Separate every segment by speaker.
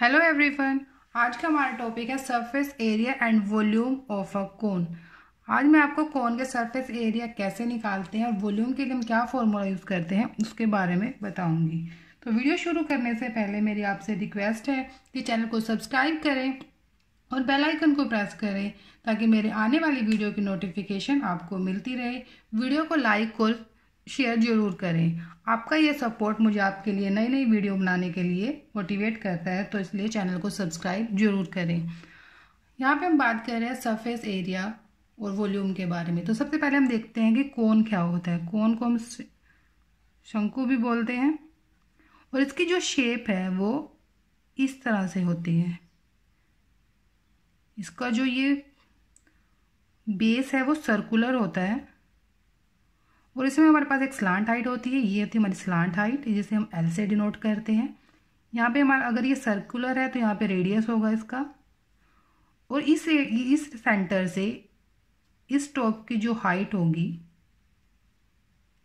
Speaker 1: hello everyone आज का हमारा टॉपिक है surface area and volume of a cone आज मैं आपको कोन के सरफेस एरिया कैसे निकालते हैं और वॉल्यूम के लिए हम क्या फॉर्मूला यूज़ करते हैं उसके बारे में बताऊंगी तो वीडियो शुरू करने से पहले मेरी आपसे रिक्वेस्ट है कि चैनल को सब्सक्राइब करें और बेलाइकन को प्रेस करें ताकि मेरे आने वाली वीडियो की नोटिफिकेशन आपको मिलती रहे वीडियो को लाइक और शेयर ज़रूर करें आपका ये सपोर्ट मुझे आपके लिए नई नई वीडियो बनाने के लिए मोटिवेट करता है तो इसलिए चैनल को सब्सक्राइब जरूर करें यहाँ पे हम बात कर रहे हैं सरफेस एरिया और वॉल्यूम के बारे में तो सबसे पहले हम देखते हैं कि कौन क्या होता है कौन को हम शंकु भी बोलते हैं और इसकी जो शेप है वो इस तरह से होती है इसका जो ये बेस है वो सर्कुलर होता है और इसमें हमारे पास एक स्लांट हाइट होती है ये होती है हमारी स्लांट हाइट जिसे हम एल से डिनोट करते हैं यहाँ पे हमारा अगर ये सर्कुलर है तो यहाँ पे रेडियस होगा इसका और इस इस सेंटर से इस टॉप की जो हाइट होगी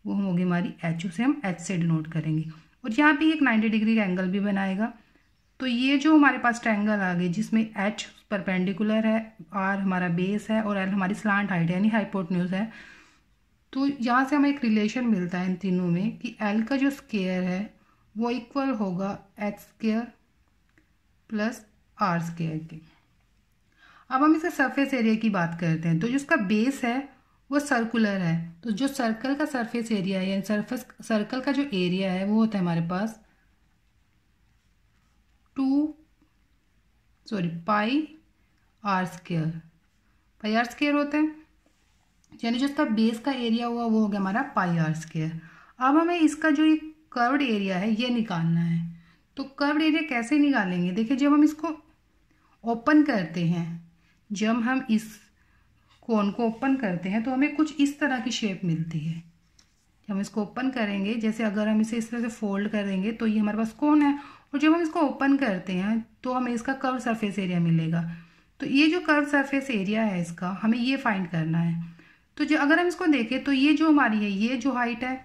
Speaker 1: वो हम होगी हमारी एच उसे हम एच से डिनोट करेंगे और यहाँ पे एक 90 डिग्री का एंगल भी बनाएगा तो ये जो हमारे पास ट्रैंगल आ गए जिसमें एच परपेंडिकुलर है आर हमारा बेस है और एल हमारी स्लांट हाइट है यानी हाइपोटन्यूज है तो यहाँ से हमें एक रिलेशन मिलता है इन तीनों में कि एल का जो स्केयर है वो इक्वल होगा X square plus R square के अब हम इसे सरफेस एरिया की बात करते हैं तो जो इसका बेस है वो सर्कुलर है तो जो सर्कल का सरफेस एरिया है यानी सरफेस सर्कल का जो एरिया है वो होता है हमारे पास two sorry pi R square pi R square होता है यानी जो इसका बेस का एरिया हुआ वो हो गया हमारा पाई आर स्केयर अब हमें इसका जो ये कर्व्ड एरिया है ये निकालना है तो कर्व्ड एरिया कैसे निकालेंगे देखिए जब हम इसको ओपन करते हैं जब हम इस कोन को ओपन करते हैं तो हमें कुछ इस तरह की शेप मिलती है जब हम इसको ओपन करेंगे जैसे अगर हम इसे इस तरह से फोल्ड करेंगे तो ये हमारे पास कोन है और जब हम इसको ओपन करते हैं तो हमें इसका कर्व सरफेस एरिया मिलेगा तो ये जो कर्व सरफेस एरिया है इसका हमें ये फाइंड करना है तो जो अगर हम इसको देखें तो ये जो हमारी है ये जो हाइट है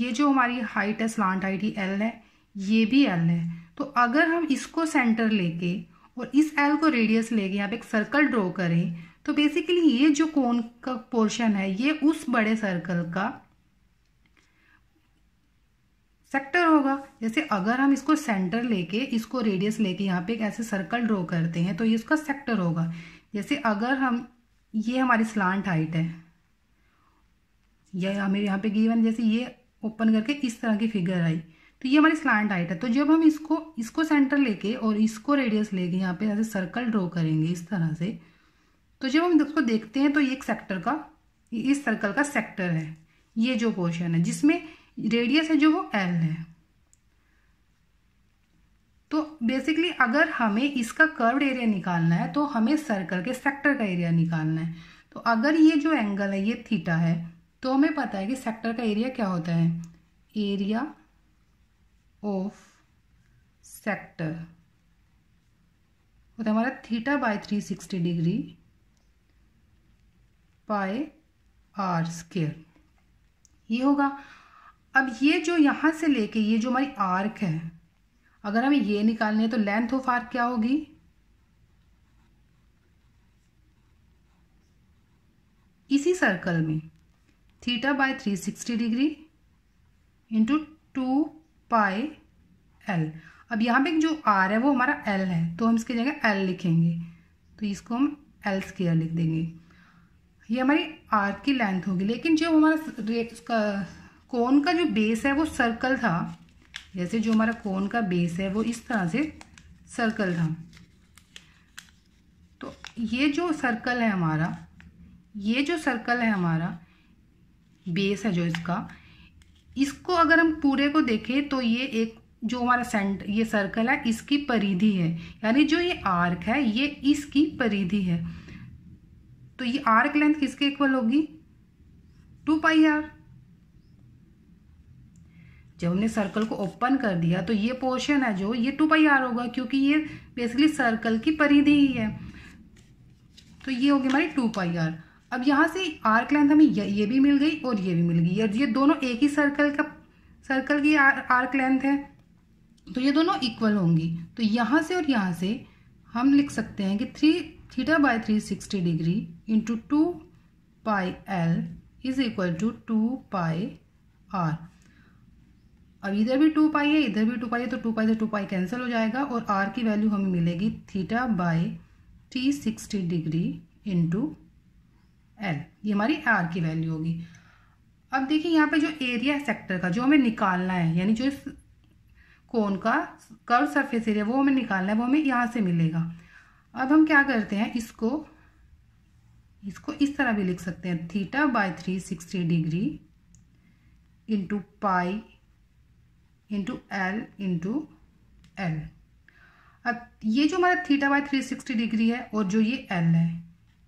Speaker 1: ये जो हमारी हाइट है स्लांट हाइट ये एल है ये भी एल है तो अगर हम इसको सेंटर लेके और इस एल को रेडियस लेके यहाँ पे एक सर्कल ड्रॉ करें तो बेसिकली ये जो कोन का पोर्शन है ये उस बड़े सर्कल का सेक्टर होगा जैसे अगर हम इसको सेंटर लेके इसको रेडियस लेके यहाँ पे एक ऐसे सर्कल ड्रॉ करते हैं तो ये इसका सेक्टर होगा जैसे अगर हम ये हमारी स्लांट हाइट है यह हमें यहाँ पे गिवन जैसे ये ओपन करके इस तरह की फिगर आई तो ये हमारी स्लांट हाइट है तो जब हम इसको इसको सेंटर लेके और इसको रेडियस लेके यहाँ पे ऐसे सर्कल ड्रॉ करेंगे इस तरह से तो जब हम इसको देखते हैं तो ये एक सेक्टर का इस सर्कल का सेक्टर है ये जो पोर्शन है जिसमें रेडियस है जो वो एल है तो बेसिकली अगर हमें इसका कर्व्ड एरिया निकालना है तो हमें सर्कल के सेक्टर का एरिया निकालना है तो अगर ये जो एंगल है ये थीटा है तो हमें पता है कि सेक्टर का एरिया क्या होता है एरिया ऑफ सेक्टर होता है हमारा theta by three sixty degree pi R square ये होगा अब ये जो यहाँ से लेके ये जो हमारी आर्क है अगर हमें ये निकालनी है तो लेंथ ऑफ आर्क क्या होगी इसी सर्कल में theta by three sixty degree into two pi L अब यहाँ पे जो आर है वो हमारा एल है तो हम इसकी जगह एल लिखेंगे तो इसको हम एल स्केयर लिख देंगे ये हमारी आर की लेंथ होगी लेकिन जो हमारा कोन का जो बेस है वो सर्कल था जैसे जो हमारा कोन का बेस है वो इस तरह से सर्कल था तो ये जो सर्कल है हमारा ये जो सर्कल है हमारा बेस है जो इसका इसको अगर हम पूरे को देखें तो ये एक जो हमारा सेंट ये सर्कल है इसकी परिधि है यानी जो ये आर्क है ये इसकी परिधि है तो ये आर्क लेंथ किसके इक्वल होगी टू पाई आर जब हमने सर्कल को ओपन कर दिया तो ये पोर्शन है जो ये टू पाई आर होगा क्योंकि ये बेसिकली सर्कल की परिधि ही है तो ये होगी हमारी टू पाई आर अब यहाँ से आर्क लेंथ हमें ये भी मिल गई और ये भी मिल गई और ये दोनों एक ही सर्कल का सर्कल की आर, आर्क लेंथ है तो ये दोनों इक्वल होंगी तो यहाँ से और यहाँ से हम लिख सकते हैं कि three theta by three sixty degree into two pi L is equal to two pi R अब इधर भी टू पाई है इधर भी टू पाई है तो टू पाई से टू पाई कैंसिल हो जाएगा और आर की वैल्यू हमें मिलेगी theta by T sixty degree into L ये हमारी आर की वैल्यू होगी अब देखिए यहाँ पे जो एरिया सेक्टर का जो हमें निकालना है यानी जो इस कोन का कर्व सरफेस एरिया वो हमें निकालना है वो हमें यहाँ से मिलेगा अब हम क्या करते हैं इसको इसको इस तरह भी लिख सकते हैं theta by three sixty degree into pi into L into L अब ये जो हमारा theta by three sixty degree है और जो ये एल है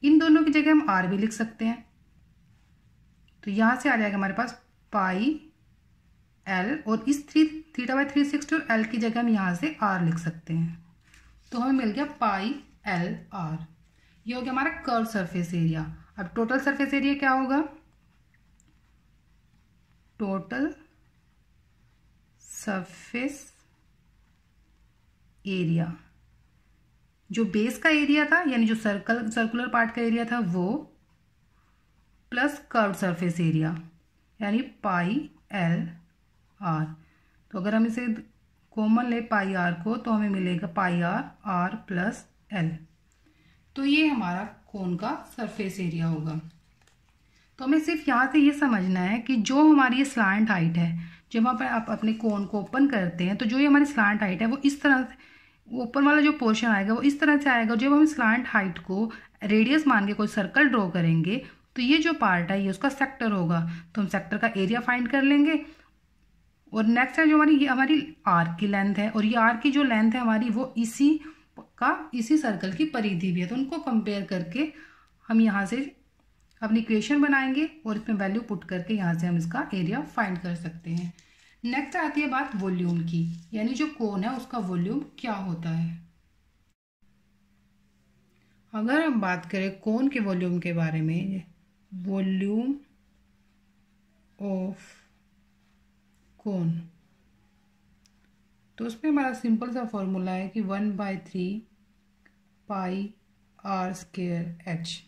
Speaker 1: इन दोनों की जगह हम आर भी लिख सकते हैं तो यहाँ से आ जाएगा हमारे पास पाई एल और इस three theta by three sixty और एल की जगह हम यहाँ से आर लिख सकते हैं तो हमें मिल गया पाई एल आर ये हो गया हमारा कर्व सरफेस एरिया अब टोटल सरफेस एरिया क्या होगा टोटल सरफेस एरिया जो बेस का एरिया था यानी जो सर्कल सर्कुलर पार्ट का एरिया था वो प्लस कर्व सरफेस एरिया यानी पाई एल आर तो अगर हम इसे कॉमन ले पाई आर को तो हमें मिलेगा pi R R plus L तो ये हमारा कोन का सरफेस एरिया होगा तो हमें सिर्फ यहाँ से ये समझना है कि जो हमारी स्लांट हाइट है जब वहाँ आप अपने कोन को ओपन करते हैं तो जो ये हमारी स्लांट हाइट है वो इस तरह से ओपन वाला जो पोर्शन आएगा वो इस तरह से आएगा जब हम स्लांट हाइट को रेडियस मान के कोई सर्कल ड्रॉ करेंगे तो ये जो पार्ट है ये उसका सेक्टर होगा तो हम सेक्टर का एरिया फाइंड कर लेंगे और नेक्स्ट है जो हमारी ये हमारी आर की लेंथ है और ये आर की जो लेंथ है हमारी वो इसी का इसी सर्कल की परिधि भी है तो उनको कंपेयर करके हम यहाँ से अपनी क्वेश्चन बनाएंगे और इसमें वैल्यू पुट करके यहाँ से हम इसका एरिया फाइंड कर सकते हैं नेक्स्ट आती है बात वॉल्यूम की यानी जो कोन है उसका वॉल्यूम क्या होता है अगर हम बात करें कोन के वॉल्यूम के बारे में वॉल्यूम ऑफ कोन तो उसमें हमारा सिंपल सा फॉर्मूला है कि one by three pi R square H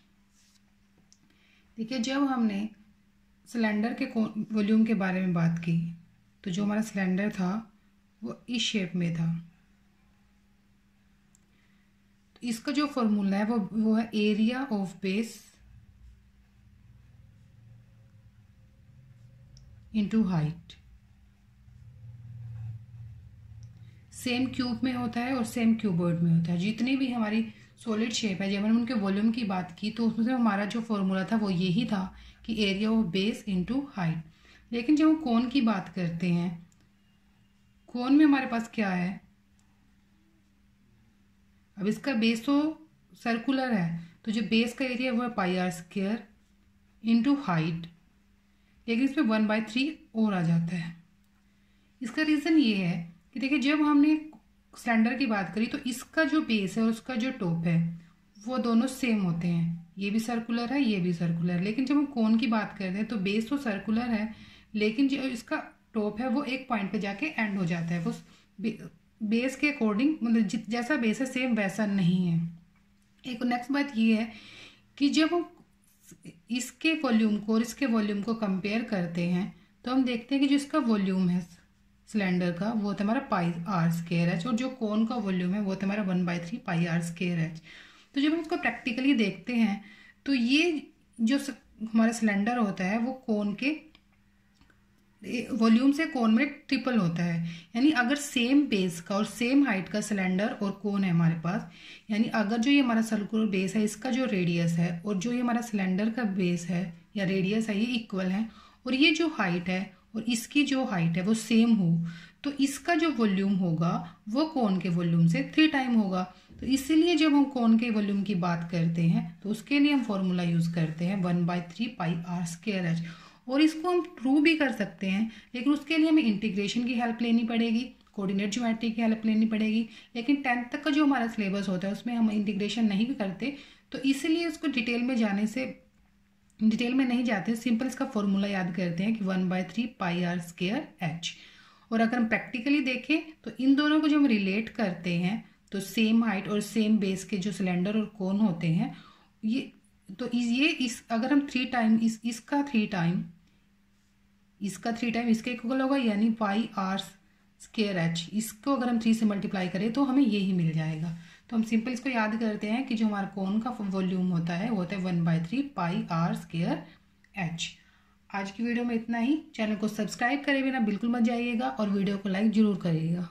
Speaker 1: देखिए जब हमने सिलेंडर के वॉल्यूम के बारे में बात की तो जो हमारा सिलेंडर था वो इस शेप में था तो इसका जो फॉर्मूला है वो वो है area of base into height same cube में होता है और सेम क्यूबर्ड में होता है जितनी भी हमारी सॉलिड शेप है जब हमने उनके वॉल्यूम की बात की तो उसमें से हमारा जो फॉर्मूला था वो यही था कि area of base into height लेकिन जब हम कोन की बात करते हैं कोन में हमारे पास क्या है अब इसका बेस तो सर्कुलर है तो जो बेस का एरिया वो है pi R square into height लेकिन इसमें वन बाई थ्री और आ जाता है इसका रीज़न ये है कि देखिए जब हमने सिलेंडर की बात करी तो इसका जो बेस है और उसका जो टॉप है वो दोनों सेम होते हैं ये भी सर्कुलर है ये भी सर्कुलर है लेकिन जब हम कोन की बात करते हैं तो बेस तो सर्कुलर है लेकिन जो इसका टॉप है वो एक पॉइंट पे जाके एंड हो जाता है वो बेस के अकॉर्डिंग मतलब जैसा बेस है सेम वैसा नहीं है एक नेक्स्ट बात ये है कि जब हम इसके वॉल्यूम को और इसके वॉल्यूम को कंपेयर करते हैं तो हम देखते हैं कि जो इसका वॉल्यूम है सिलेंडर का वो तुम्हारा पाई आर स्केयर एच और जो कोन का वॉल्यूम है वो तुम्हारा one by three pi R square H तो जब हम इसको प्रैक्टिकली देखते हैं तो ये जो हमारा सिलेंडर होता है वो कोन के वॉल्यूम से कोन में ट्रिपल होता है यानी अगर सेम बेस का और सेम हाइट का सिलेंडर और कोन है हमारे पास यानी अगर जो ये हमारा सर्कुलर बेस है इसका जो रेडियस है और जो ये हमारा सिलेंडर का बेस है या रेडियस है ये इक्वल है और ये जो हाइट है और इसकी जो हाइट है वो सेम हो तो इसका जो वॉल्यूम होगा वो कोन के वॉल्यूम से थ्री टाइम होगा तो इसीलिए जब हम कोन के वॉल्यूम की बात करते हैं तो उसके लिए हम फॉर्मूला यूज़ करते हैं one by three pi R square H और इसको हम प्रूव भी कर सकते हैं लेकिन उसके लिए हमें इंटीग्रेशन की हेल्प लेनी पड़ेगी कोऑर्डिनेट ज्योमेट्री की हेल्प लेनी पड़ेगी लेकिन टेंथ तक का जो हमारा सिलेबस होता है उसमें हम इंटीग्रेशन नहीं करते तो इसीलिए उसको डिटेल में जाने से डिटेल में नहीं जाते सिंपल इसका फॉर्मूला याद करते हैं कि one by three pi R square H और अगर हम प्रैक्टिकली देखें तो इन दोनों को जो हम रिलेट करते हैं तो सेम हाइट और सेम बेस के जो सिलेंडर और कोन होते हैं ये तो ये इस अगर हम थ्री टाइम इस इसका थ्री टाइम इसका थ्री टाइम इसके इक्वल होगा यानी वाई आर स्केयर एच इसको अगर हम थ्री से मल्टीप्लाई करें तो हमें ये ही मिल जाएगा तो हम सिंपल इसको याद करते हैं कि जो हमारा कोन का वॉल्यूम होता है वो होता है one by three pi R square H आज की वीडियो में इतना ही चैनल को सब्सक्राइब करे बिना बिल्कुल मत जाइएगा और वीडियो को लाइक ज़रूर करिएगा